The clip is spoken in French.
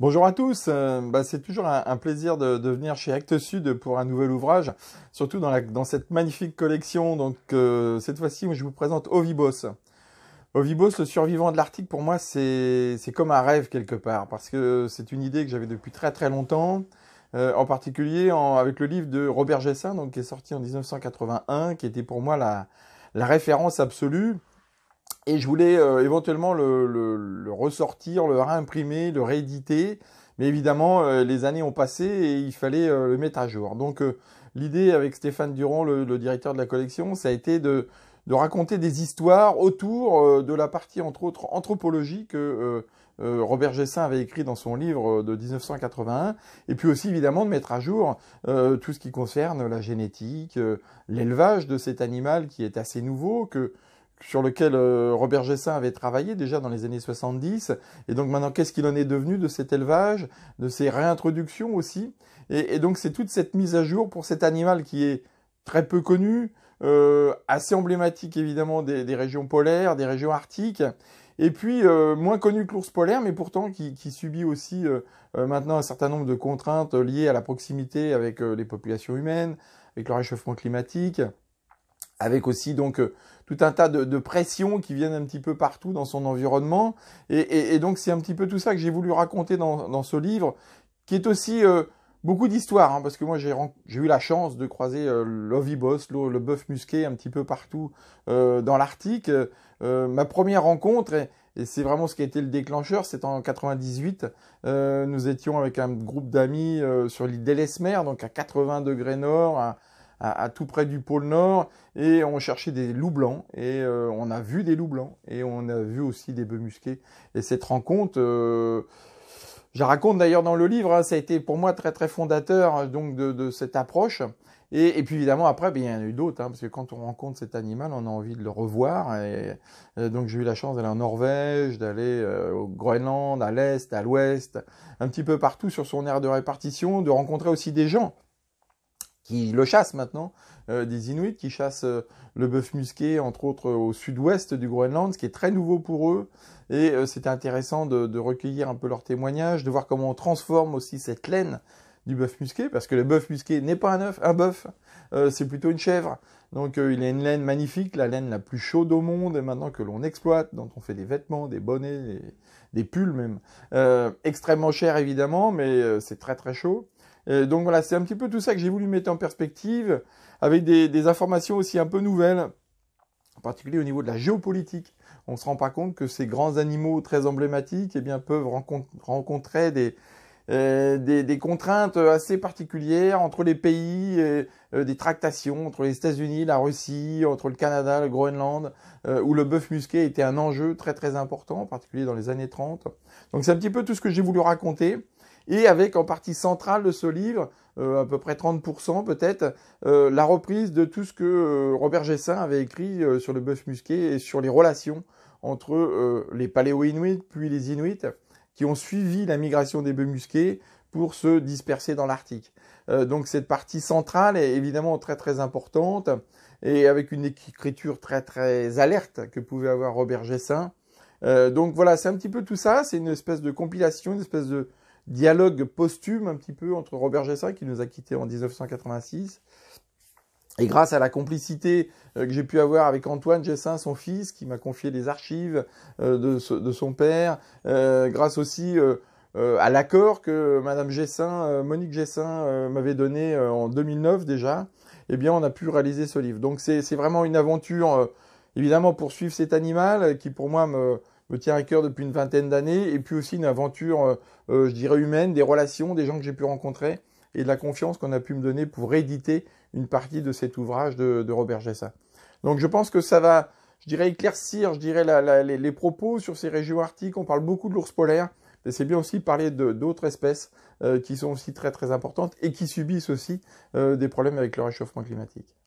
Bonjour à tous, euh, bah, c'est toujours un, plaisir de, venir chez Actes Sud pour un nouvel ouvrage, surtout dans, dans cette magnifique collection. Donc euh, cette fois-ci, je vous présente Ovibos. Ovibos, le survivant de l'Arctique, pour moi, c'est comme un rêve quelque part, parce que c'est une idée que j'avais depuis très très longtemps, euh, en particulier avec le livre de Robert Gessin, donc, qui est sorti en 1981, qui était pour moi la, la référence absolue. Et je voulais euh, éventuellement le, ressortir, le réimprimer, le rééditer. Mais évidemment, euh, les années ont passé et il fallait euh, le mettre à jour. Donc l'idée avec Stéphane Durand, le, directeur de la collection, ça a été de, de raconter des histoires autour de la partie, entre autres, anthropologie que Robert Gessin avait écrit dans son livre de 1981. Et puis aussi, évidemment, de mettre à jour tout ce qui concerne la génétique, l'élevage de cet animal qui est assez nouveau, que sur lequel euh, Robert Gessin avait travaillé déjà dans les années 70. Et donc maintenant, qu'est-ce qu'il en est devenu de cet élevage, de ces réintroductions aussi et, donc c'est toute cette mise à jour pour cet animal qui est très peu connu, euh, assez emblématique évidemment des, régions polaires, des régions arctiques, et puis euh, moins connu que l'ours polaire, mais pourtant qui, subit aussi maintenant un certain nombre de contraintes liées à la proximité avec les populations humaines, avec le réchauffement climatique avec aussi donc euh, tout un tas de, pressions qui viennent un petit peu partout dans son environnement. Et, et, et donc c'est un petit peu tout ça que j'ai voulu raconter dans, dans, ce livre, qui est aussi euh, beaucoup d'histoires, hein, parce que moi j'ai eu la chance de croiser euh, le, bœuf musqué un petit peu partout euh, dans l'Arctique. ma première rencontre, et, c'est vraiment ce qui a été le déclencheur, c'est en 98, nous étions avec un groupe d'amis sur l'île d'Elesmer, donc à 80 degrés nord, à, tout près du pôle Nord et on cherchait des loups blancs et euh, on a vu des loups blancs et on a vu aussi des bœufs musqués. Et cette rencontre, euh, je raconte d'ailleurs dans le livre, hein, ça a été pour moi très très fondateur euh, donc de, cette approche. Et, puis évidemment après, ben, il y en a eu d'autres, hein, parce que quand on rencontre cet animal, on a envie de le revoir. Et, donc j'ai eu la chance d'aller en Norvège, d'aller au Groenland, à l'est, à l'ouest, un petit peu partout sur son aire de répartition, de rencontrer aussi des gens qui le chassent maintenant, euh, des Inuits qui chassent euh, le bœuf musqué, entre autres au sud-ouest du Groenland, ce qui est très nouveau pour eux. Et euh, c'était intéressant de, recueillir un peu leurs témoignages, de voir comment on transforme aussi cette laine du bœuf musqué, parce que le bœuf musqué n'est pas un œuf, un bœuf, c'est plutôt une chèvre. Donc il a une laine magnifique, la laine la plus chaude au monde, et maintenant que l'on exploite, dont on fait des vêtements, des bonnets, des, des pulls même. extrêmement cher évidemment, mais c'est très très chaud. Euh, donc voilà, c'est un petit peu tout ça que j'ai voulu mettre en perspective, avec des, des informations aussi un peu nouvelles, en particulier au niveau de la géopolitique on se rend pas compte que ces grands animaux très emblématiques eh bien, peuvent rencontrer des, euh, des, des, contraintes assez particulières entre les pays, et, euh, des tractations entre les États-Unis, la Russie, entre le Canada, le Groenland, où le bœuf musqué était un enjeu très très important, en particulier dans les années 30. Donc c'est un petit peu tout ce que j'ai voulu raconter et avec en partie centrale de ce livre, euh, à peu près 30% peut-être, euh, la reprise de tout ce que euh, Robert Gessin avait écrit euh, sur le bœuf musqué et sur les relations entre euh, les paléo-inuits puis les inuits qui ont suivi la migration des bœufs musqués pour se disperser dans l'Arctique. donc cette partie centrale est évidemment très très importante et avec une écriture très très alerte que pouvait avoir Robert Gessin. Euh, donc voilà, c'est un petit peu tout ça, c'est une espèce de compilation, une espèce de, dialogue posthume un petit peu entre Robert Gessin qui nous a quittés en 1986 et grâce à la complicité euh, que j'ai pu avoir avec Antoine Gessin, son fils, qui m'a confié les archives euh, de, son père, euh, grâce aussi à l'accord que Madame Gessin, Monique Gessin, m'avait donné en 2009 déjà, eh bien, on a pu réaliser ce livre. Donc, c'est vraiment une aventure, évidemment, pour suivre cet animal qui, pour moi, me, me tient à cœur depuis une vingtaine d'années, et puis aussi une aventure, euh, euh, je dirais, humaine, des relations, des gens que j'ai pu rencontrer, et de la confiance qu'on a pu me donner pour rééditer une partie de cet ouvrage de, Robert Gessa. Donc je pense que ça va, je dirais, éclaircir, je dirais, les, propos sur ces régions arctiques. On parle beaucoup de l'ours polaire, mais c'est bien aussi parler d'autres espèces euh, qui sont aussi très très importantes et qui subissent aussi des problèmes avec le réchauffement climatique.